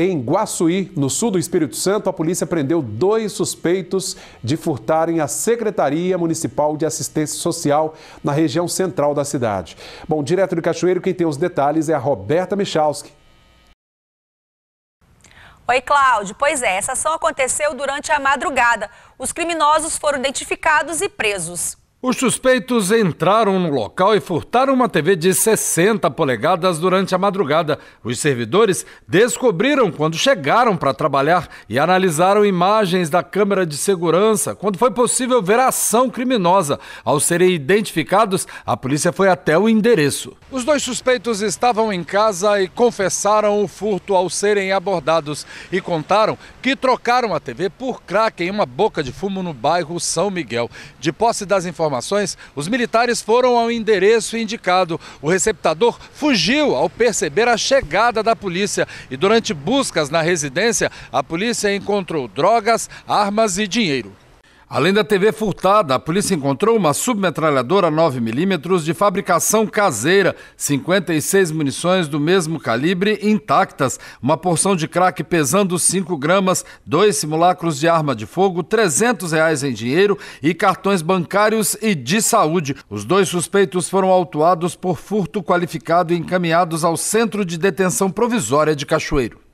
Em Guaçuí, no sul do Espírito Santo, a polícia prendeu dois suspeitos de furtarem a Secretaria Municipal de Assistência Social na região central da cidade. Bom, direto do Cachoeiro, quem tem os detalhes é a Roberta Michalski. Oi, Cláudio. Pois é, essa ação aconteceu durante a madrugada. Os criminosos foram identificados e presos. Os suspeitos entraram no local e furtaram uma TV de 60 polegadas durante a madrugada. Os servidores descobriram quando chegaram para trabalhar e analisaram imagens da câmera de segurança, quando foi possível ver a ação criminosa. Ao serem identificados, a polícia foi até o endereço. Os dois suspeitos estavam em casa e confessaram o furto ao serem abordados e contaram que trocaram a TV por crack em uma boca de fumo no bairro São Miguel. De posse das informações, informações, os militares foram ao endereço indicado. O receptador fugiu ao perceber a chegada da polícia e durante buscas na residência, a polícia encontrou drogas, armas e dinheiro. Além da TV furtada, a polícia encontrou uma submetralhadora 9mm de fabricação caseira, 56 munições do mesmo calibre intactas, uma porção de crack pesando 5 gramas, dois simulacros de arma de fogo, 300 reais em dinheiro e cartões bancários e de saúde. Os dois suspeitos foram autuados por furto qualificado e encaminhados ao Centro de Detenção Provisória de Cachoeiro.